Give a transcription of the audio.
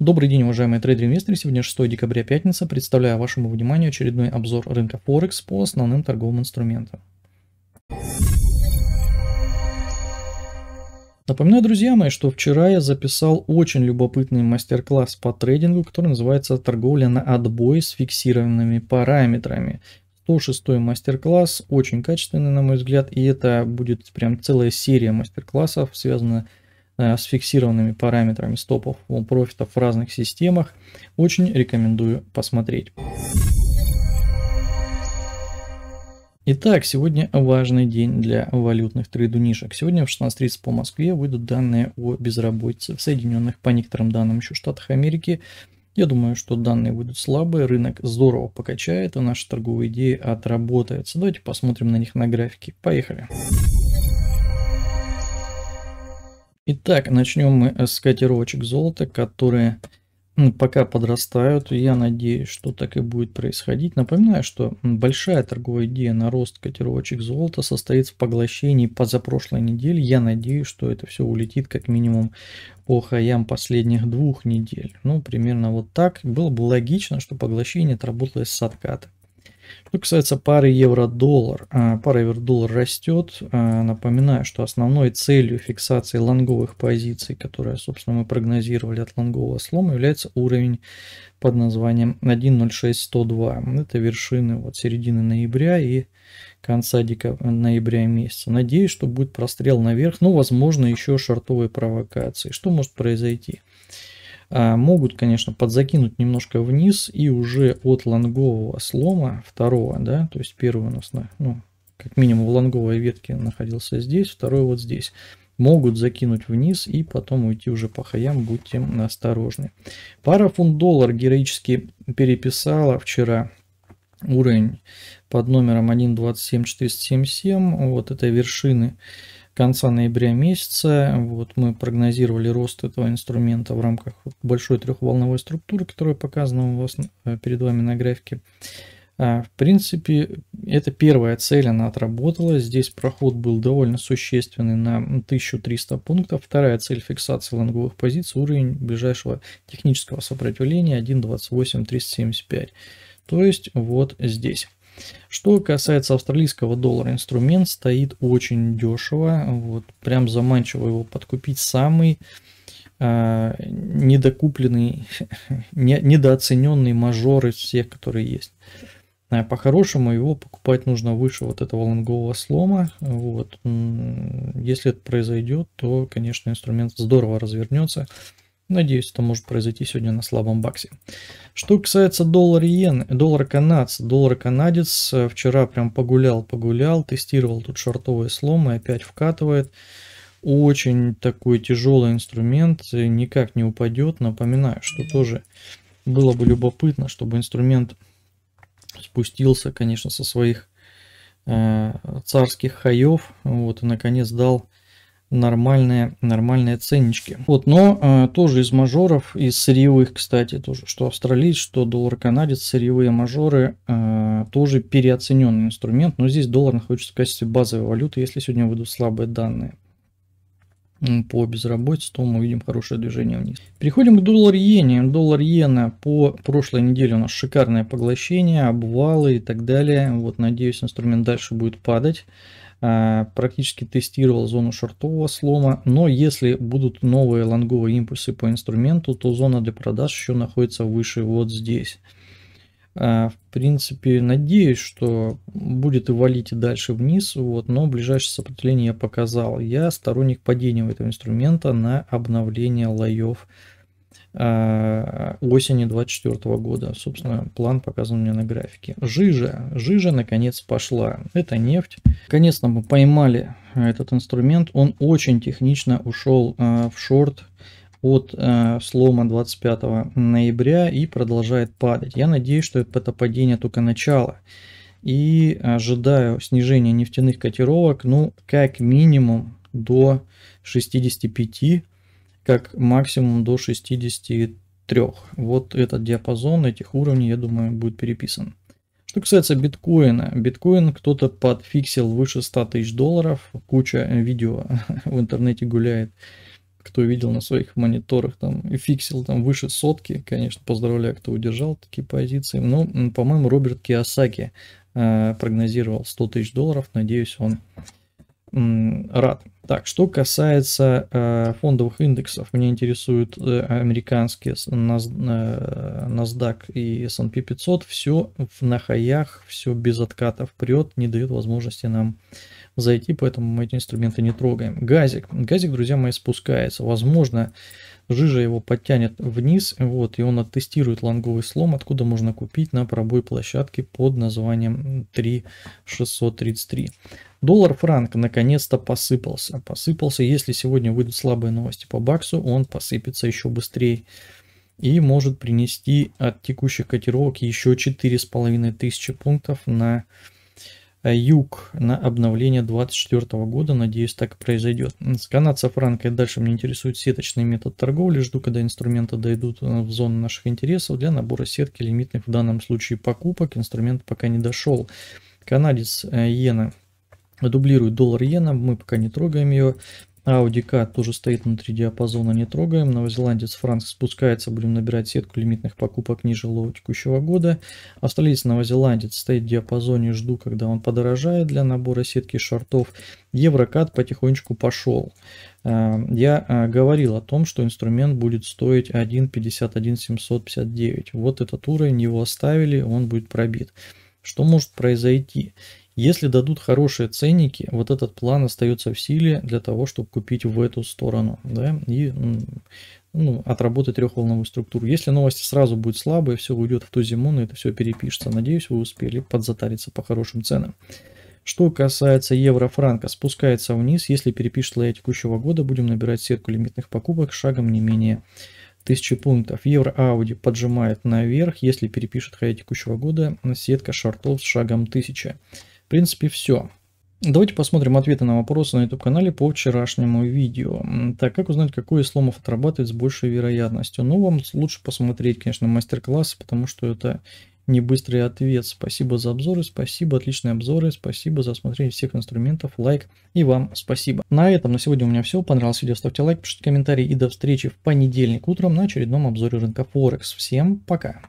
Добрый день, уважаемые трейдеры-инвесторы. Сегодня 6 декабря, пятница. Представляю вашему вниманию очередной обзор рынка Форекс по основным торговым инструментам. Напоминаю, друзья мои, что вчера я записал очень любопытный мастер-класс по трейдингу, который называется «Торговля на отбой с фиксированными параметрами». 106 мастер-класс, очень качественный, на мой взгляд, и это будет прям целая серия мастер-классов, связанная Э, с фиксированными параметрами стопов он профитов в разных системах. Очень рекомендую посмотреть. Итак, сегодня важный день для валютных трейдунишек. Сегодня в 16.30 по Москве выйдут данные о безработице в Соединенных, по некоторым данным, еще Штатах Америки. Я думаю, что данные выйдут слабые, рынок здорово покачает, и наши торговые идеи отработаются. Давайте посмотрим на них на графике. Поехали. Поехали. Итак, начнем мы э, с котировочек золота, которые пока подрастают. Я надеюсь, что так и будет происходить. Напоминаю, что большая торговая идея на рост котировочек золота состоит в поглощении позапрошлой недели. Я надеюсь, что это все улетит как минимум по хаям последних двух недель. Ну, примерно вот так. Было бы логично, что поглощение отработалось с отката. Что касается пары евро-доллар, э, пара евро-доллар растет. Э, напоминаю, что основной целью фиксации лонговых позиций, которые, собственно, мы прогнозировали от лонгового слома, является уровень под названием 1.06102. Это вершины вот середины ноября и конца декабря, ноября месяца. Надеюсь, что будет прострел наверх, но, возможно, еще шортовые провокации. Что может произойти? А, могут, конечно, подзакинуть немножко вниз и уже от лонгового слома второго, да, то есть первый у нас, на, ну, как минимум в лонговой ветке находился здесь, второй вот здесь. Могут закинуть вниз и потом уйти уже по хаям, будьте осторожны. Пара фунт-доллар героически переписала вчера уровень под номером 1.27477, вот этой вершины конца ноября месяца. Вот мы прогнозировали рост этого инструмента в рамках большой трехволновой структуры, которая показана у вас э, перед вами на графике. А, в принципе, это первая цель, она отработала. Здесь проход был довольно существенный на 1300 пунктов. Вторая цель фиксации лонговых позиций, уровень ближайшего технического сопротивления 1.28.375. То есть вот здесь. Что касается австралийского доллара, инструмент стоит очень дешево. Вот, прям заманчиво его подкупить. Самый э, недокупленный, не, недооцененный мажор из всех, которые есть. А, по-хорошему его покупать нужно выше вот этого лонгового слома. Вот. Если это произойдет, то, конечно, инструмент здорово развернется. Надеюсь, это может произойти сегодня на слабом баксе. Что касается доллара иен, доллара канадец, доллар канадец э, вчера прям погулял, погулял, тестировал тут шортовые сломы, опять вкатывает. Очень такой тяжелый инструмент, э, никак не упадет. Напоминаю, что тоже было бы любопытно, чтобы инструмент спустился, конечно, со своих э, царских хаев, вот, и наконец дал нормальные, нормальные ценнички. Вот, но э, тоже из мажоров, из сырьевых, кстати, тоже, что австралиец, что доллар канадец, сырьевые мажоры, э, тоже переоцененный инструмент, но здесь доллар находится в качестве базовой валюты, если сегодня выйдут слабые данные по безработице, то мы видим хорошее движение вниз. Переходим к доллар иене. Доллар иена по прошлой неделе у нас шикарное поглощение, обвалы и так далее. Вот, надеюсь, инструмент дальше будет падать. А, практически тестировал зону шортового слома, но если будут новые лонговые импульсы по инструменту, то зона для продаж еще находится выше вот здесь. А, в принципе, надеюсь, что будет и валить и дальше вниз, вот, но ближайшее сопротивление я показал. Я сторонник падения этого инструмента на обновление лоев а, осени 2024 года. Собственно, план показан мне на графике. Жижа. Жижа, наконец, пошла. Это нефть. Наконец-то мы поймали а, этот инструмент. Он очень технично ушел а, в шорт от э, слома 25 ноября и продолжает падать. Я надеюсь, что это падение только начало. И ожидаю снижения нефтяных котировок, ну, как минимум до 65 как максимум до 63. Вот этот диапазон этих уровней, я думаю, будет переписан. Что касается биткоина, биткоин кто-то подфиксил выше 100 тысяч долларов, куча видео в интернете гуляет, кто видел на своих мониторах, там, и фиксил там выше сотки, конечно, поздравляю, кто удержал такие позиции, но, по-моему, Роберт Киосаки э, прогнозировал 100 тысяч долларов, надеюсь, он рад. Так, что касается э, фондовых индексов, меня интересуют э, американские э, NASDAQ и S&P 500. Все в нахаях, все без откатов прет, не дает возможности нам э, зайти, поэтому мы эти инструменты не трогаем. Газик. Газик, друзья мои, спускается. Возможно, жижа его подтянет вниз, вот, и он оттестирует лонговый слом, откуда можно купить на пробой площадки под названием 3633. Доллар-франк наконец-то посыпался. Посыпался, если сегодня выйдут слабые новости по баксу, он посыпется еще быстрее и может принести от текущих котировок еще 4500 пунктов на Э, юг на обновление 2024 года. Надеюсь, так и произойдет. С канадца франкой дальше мне интересует сеточный метод торговли. Жду, когда инструменты дойдут э, в зону наших интересов для набора сетки лимитных в данном случае покупок. Инструмент пока не дошел. Канадец э, иена дублирует доллар иена, мы пока не трогаем ее. Audi K тоже стоит внутри диапазона, не трогаем. Новозеландец Франк спускается, будем набирать сетку лимитных покупок ниже лоу текущего года. Австралиец Новозеландец стоит в диапазоне, жду, когда он подорожает для набора сетки шортов. Еврокат потихонечку пошел. Э, я э, говорил о том, что инструмент будет стоить 1.51759. Вот этот уровень его оставили, он будет пробит. Что может произойти? Если дадут хорошие ценники, вот этот план остается в силе для того, чтобы купить в эту сторону, да, и ну, отработать трехволновую структуру. Если новости сразу будет слабые, все уйдет в ту зиму, но это все перепишется. Надеюсь, вы успели подзатариться по хорошим ценам. Что касается евро-франка, спускается вниз. Если перепишет лоя текущего года, будем набирать сетку лимитных покупок шагом не менее тысячи пунктов. Евро Ауди поджимает наверх, если перепишет хай текущего года, сетка шортов с шагом 1000 принципе, все. Давайте посмотрим ответы на вопросы на YouTube-канале по вчерашнему видео. Так, как узнать, какой из сломов отрабатывает с большей вероятностью? Ну, вам лучше посмотреть, конечно, мастер классы потому что это не быстрый ответ. Спасибо за обзоры, спасибо, отличные обзоры, спасибо за осмотрение всех инструментов, лайк и вам спасибо. На этом на сегодня у меня все. Понравилось видео, ставьте лайк, пишите комментарии и до встречи в понедельник утром на очередном обзоре рынка Форекс. Всем пока!